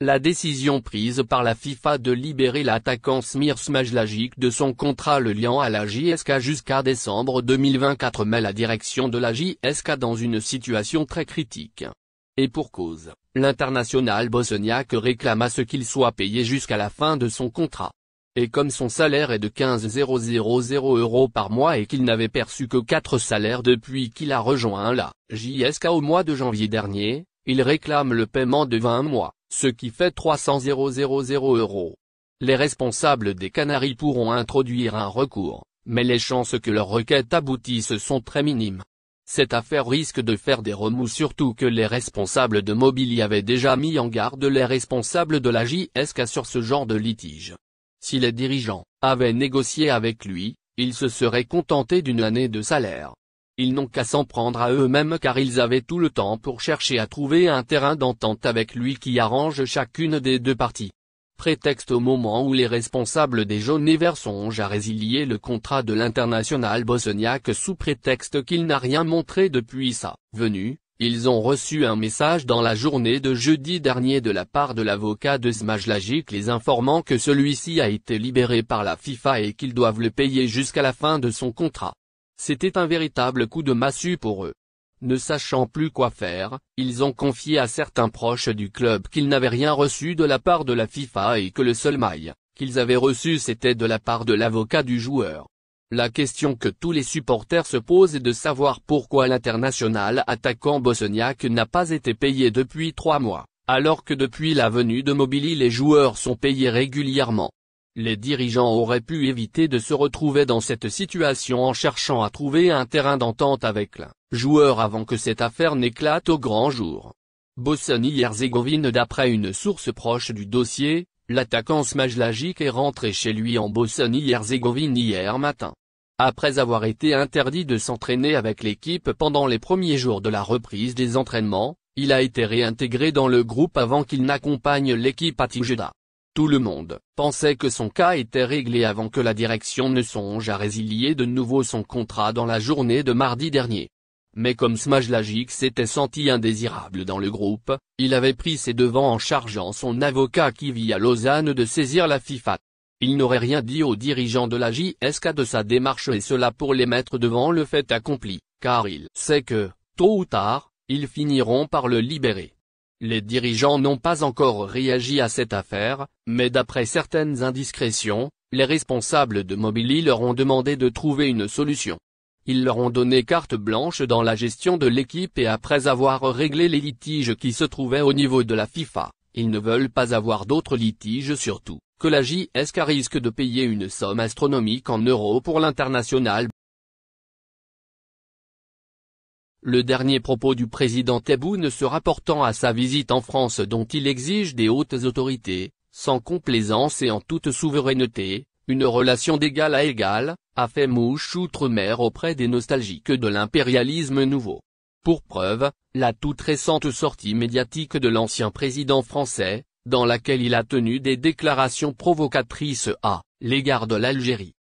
La décision prise par la FIFA de libérer l'attaquant Smir Smajlagic de son contrat le liant à la JSK jusqu'à décembre 2024 met la direction de la JSK dans une situation très critique. Et pour cause, l'international bosniaque à ce qu'il soit payé jusqu'à la fin de son contrat. Et comme son salaire est de 15 000 euros par mois et qu'il n'avait perçu que 4 salaires depuis qu'il a rejoint la JSK au mois de janvier dernier, il réclame le paiement de 20 mois, ce qui fait 300 000 euros. Les responsables des Canaries pourront introduire un recours, mais les chances que leur requête aboutisse sont très minimes. Cette affaire risque de faire des remous surtout que les responsables de Mobili avaient déjà mis en garde les responsables de la JSK sur ce genre de litige. Si les dirigeants avaient négocié avec lui, ils se seraient contentés d'une année de salaire. Ils n'ont qu'à s'en prendre à eux-mêmes car ils avaient tout le temps pour chercher à trouver un terrain d'entente avec lui qui arrange chacune des deux parties. Prétexte au moment où les responsables des jaunes et verts songent à résilier le contrat de l'international bosniaque sous prétexte qu'il n'a rien montré depuis sa venue, ils ont reçu un message dans la journée de jeudi dernier de la part de l'avocat de Smajlagic les informant que celui-ci a été libéré par la FIFA et qu'ils doivent le payer jusqu'à la fin de son contrat. C'était un véritable coup de massue pour eux. Ne sachant plus quoi faire, ils ont confié à certains proches du club qu'ils n'avaient rien reçu de la part de la FIFA et que le seul mail qu'ils avaient reçu c'était de la part de l'avocat du joueur. La question que tous les supporters se posent est de savoir pourquoi l'international attaquant bosniaque n'a pas été payé depuis trois mois, alors que depuis la venue de Mobili les joueurs sont payés régulièrement les dirigeants auraient pu éviter de se retrouver dans cette situation en cherchant à trouver un terrain d'entente avec le joueur avant que cette affaire n'éclate au grand jour. Bosnie-Herzégovine D'après une source proche du dossier, l'attaquant Smajlagic est rentré chez lui en Bosnie-Herzégovine hier matin. Après avoir été interdit de s'entraîner avec l'équipe pendant les premiers jours de la reprise des entraînements, il a été réintégré dans le groupe avant qu'il n'accompagne l'équipe à Tijeda. Tout le monde pensait que son cas était réglé avant que la direction ne songe à résilier de nouveau son contrat dans la journée de mardi dernier. Mais comme Smash s'était senti indésirable dans le groupe, il avait pris ses devants en chargeant son avocat qui vit à Lausanne de saisir la FIFA. Il n'aurait rien dit aux dirigeants de la JSK de sa démarche et cela pour les mettre devant le fait accompli, car il sait que, tôt ou tard, ils finiront par le libérer. Les dirigeants n'ont pas encore réagi à cette affaire, mais d'après certaines indiscrétions, les responsables de Mobili leur ont demandé de trouver une solution. Ils leur ont donné carte blanche dans la gestion de l'équipe et après avoir réglé les litiges qui se trouvaient au niveau de la FIFA, ils ne veulent pas avoir d'autres litiges surtout, que la JSK risque de payer une somme astronomique en euros pour l'international le dernier propos du président Tebboune se rapportant à sa visite en France dont il exige des hautes autorités, sans complaisance et en toute souveraineté, une relation d'égal à égal, a fait mouche outre-mer auprès des nostalgiques de l'impérialisme nouveau. Pour preuve, la toute récente sortie médiatique de l'ancien président français, dans laquelle il a tenu des déclarations provocatrices à l'égard de l'Algérie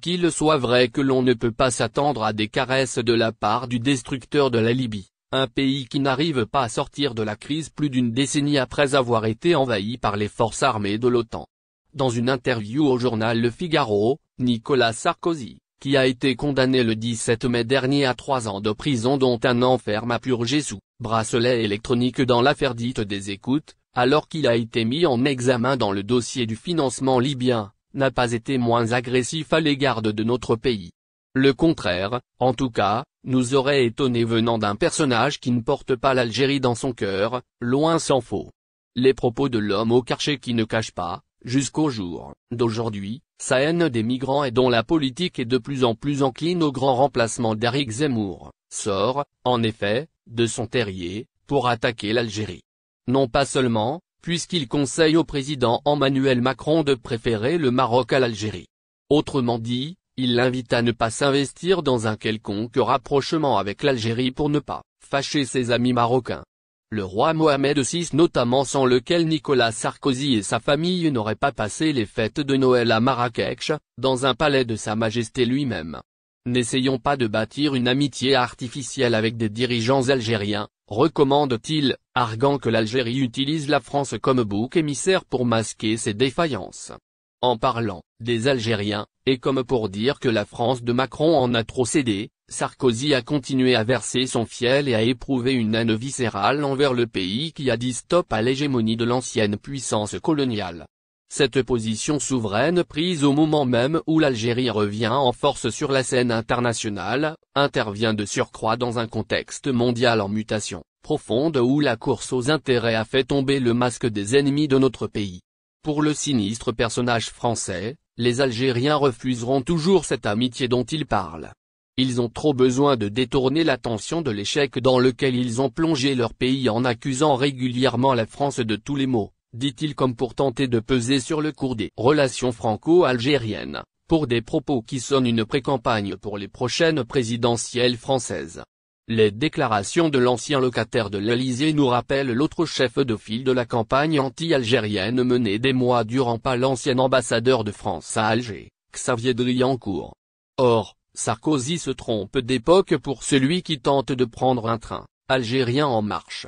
qu'il soit vrai que l'on ne peut pas s'attendre à des caresses de la part du destructeur de la Libye, un pays qui n'arrive pas à sortir de la crise plus d'une décennie après avoir été envahi par les forces armées de l'OTAN. Dans une interview au journal Le Figaro, Nicolas Sarkozy, qui a été condamné le 17 mai dernier à trois ans de prison dont un enferme a purgé sous bracelet électronique dans l'affaire dite des écoutes, alors qu'il a été mis en examen dans le dossier du financement libyen, n'a pas été moins agressif à l'égard de notre pays. Le contraire, en tout cas, nous aurait étonné venant d'un personnage qui ne porte pas l'Algérie dans son cœur, loin s'en faut. Les propos de l'homme au cachet qui ne cache pas, jusqu'au jour d'aujourd'hui, sa haine des migrants et dont la politique est de plus en plus encline au grand remplacement d'Eric Zemmour, sort, en effet, de son terrier, pour attaquer l'Algérie. Non pas seulement, puisqu'il conseille au président Emmanuel Macron de préférer le Maroc à l'Algérie. Autrement dit, il l'invite à ne pas s'investir dans un quelconque rapprochement avec l'Algérie pour ne pas fâcher ses amis marocains. Le roi Mohamed VI notamment sans lequel Nicolas Sarkozy et sa famille n'auraient pas passé les fêtes de Noël à Marrakech, dans un palais de Sa Majesté lui-même. N'essayons pas de bâtir une amitié artificielle avec des dirigeants algériens, recommande-t-il, arguant que l'Algérie utilise la France comme bouc émissaire pour masquer ses défaillances. En parlant des Algériens, et comme pour dire que la France de Macron en a trop cédé, Sarkozy a continué à verser son fiel et à éprouver une haine viscérale envers le pays qui a dit stop à l'hégémonie de l'ancienne puissance coloniale. Cette position souveraine prise au moment même où l'Algérie revient en force sur la scène internationale, intervient de surcroît dans un contexte mondial en mutation, profonde où la course aux intérêts a fait tomber le masque des ennemis de notre pays. Pour le sinistre personnage français, les Algériens refuseront toujours cette amitié dont ils parlent. Ils ont trop besoin de détourner l'attention de l'échec dans lequel ils ont plongé leur pays en accusant régulièrement la France de tous les maux dit-il comme pour tenter de peser sur le cours des relations franco-algériennes, pour des propos qui sonnent une pré-campagne pour les prochaines présidentielles françaises. Les déclarations de l'ancien locataire de l'Elysée nous rappellent l'autre chef de file de la campagne anti-algérienne menée des mois durant par l'ancien ambassadeur de France à Alger, Xavier Driancourt. Or, Sarkozy se trompe d'époque pour celui qui tente de prendre un train, Algérien en marche.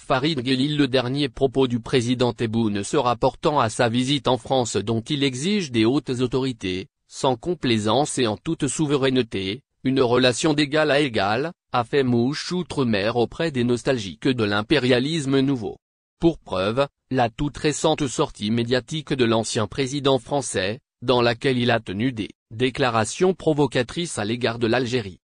Farid Ghelil le dernier propos du président Tebboune se rapportant à sa visite en France dont il exige des hautes autorités, sans complaisance et en toute souveraineté, une relation d'égal à égal, a fait mouche outre-mer auprès des nostalgiques de l'impérialisme nouveau. Pour preuve, la toute récente sortie médiatique de l'ancien président français, dans laquelle il a tenu des déclarations provocatrices à l'égard de l'Algérie.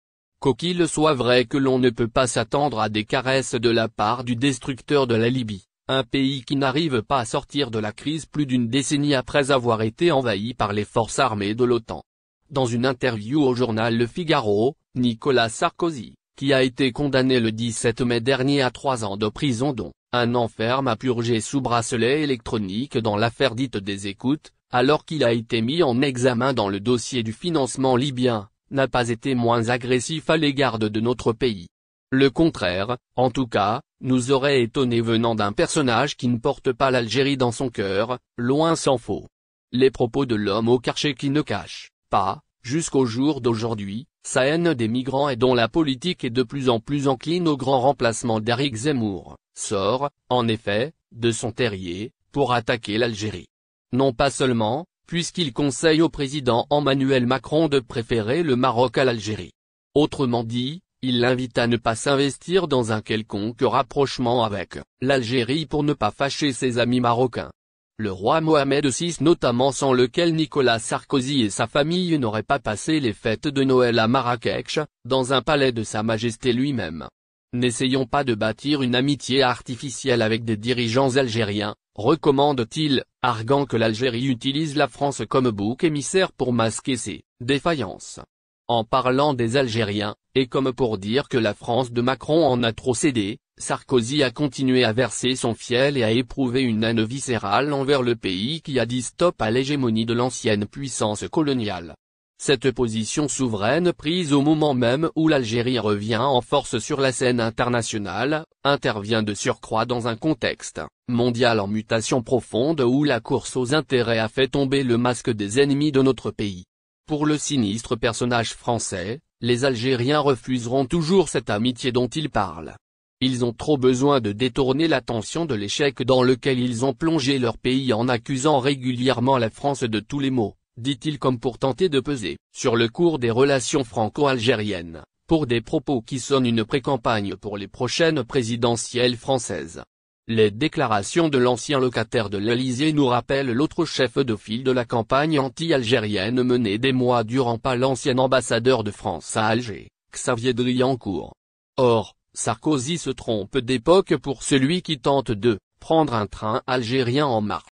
Qu'il soit vrai que l'on ne peut pas s'attendre à des caresses de la part du destructeur de la Libye, un pays qui n'arrive pas à sortir de la crise plus d'une décennie après avoir été envahi par les forces armées de l'OTAN. Dans une interview au journal Le Figaro, Nicolas Sarkozy, qui a été condamné le 17 mai dernier à trois ans de prison dont un enferme a purgé sous bracelet électronique dans l'affaire dite des écoutes, alors qu'il a été mis en examen dans le dossier du financement libyen, n'a pas été moins agressif à l'égard de notre pays. Le contraire, en tout cas, nous aurait étonné venant d'un personnage qui ne porte pas l'Algérie dans son cœur, loin s'en faut. Les propos de l'homme au cachet qui ne cache pas, jusqu'au jour d'aujourd'hui, sa haine des migrants et dont la politique est de plus en plus encline au grand remplacement d'Eric Zemmour, sort, en effet, de son terrier, pour attaquer l'Algérie. Non pas seulement, puisqu'il conseille au président Emmanuel Macron de préférer le Maroc à l'Algérie. Autrement dit, il l'invite à ne pas s'investir dans un quelconque rapprochement avec l'Algérie pour ne pas fâcher ses amis marocains. Le roi Mohamed VI notamment sans lequel Nicolas Sarkozy et sa famille n'auraient pas passé les fêtes de Noël à Marrakech, dans un palais de Sa Majesté lui-même. N'essayons pas de bâtir une amitié artificielle avec des dirigeants algériens, recommande-t-il, arguant que l'Algérie utilise la France comme bouc émissaire pour masquer ses défaillances. En parlant des Algériens, et comme pour dire que la France de Macron en a trop cédé, Sarkozy a continué à verser son fiel et à éprouver une haine viscérale envers le pays qui a dit stop à l'hégémonie de l'ancienne puissance coloniale. Cette position souveraine prise au moment même où l'Algérie revient en force sur la scène internationale, intervient de surcroît dans un contexte mondial en mutation profonde où la course aux intérêts a fait tomber le masque des ennemis de notre pays. Pour le sinistre personnage français, les Algériens refuseront toujours cette amitié dont ils parlent. Ils ont trop besoin de détourner l'attention de l'échec dans lequel ils ont plongé leur pays en accusant régulièrement la France de tous les maux dit-il comme pour tenter de peser, sur le cours des relations franco-algériennes, pour des propos qui sonnent une pré-campagne pour les prochaines présidentielles françaises. Les déclarations de l'ancien locataire de l'Elysée nous rappellent l'autre chef de file de la campagne anti-algérienne menée des mois durant pas l'ancien ambassadeur de France à Alger, Xavier Driancourt. Or, Sarkozy se trompe d'époque pour celui qui tente de prendre un train algérien en marche.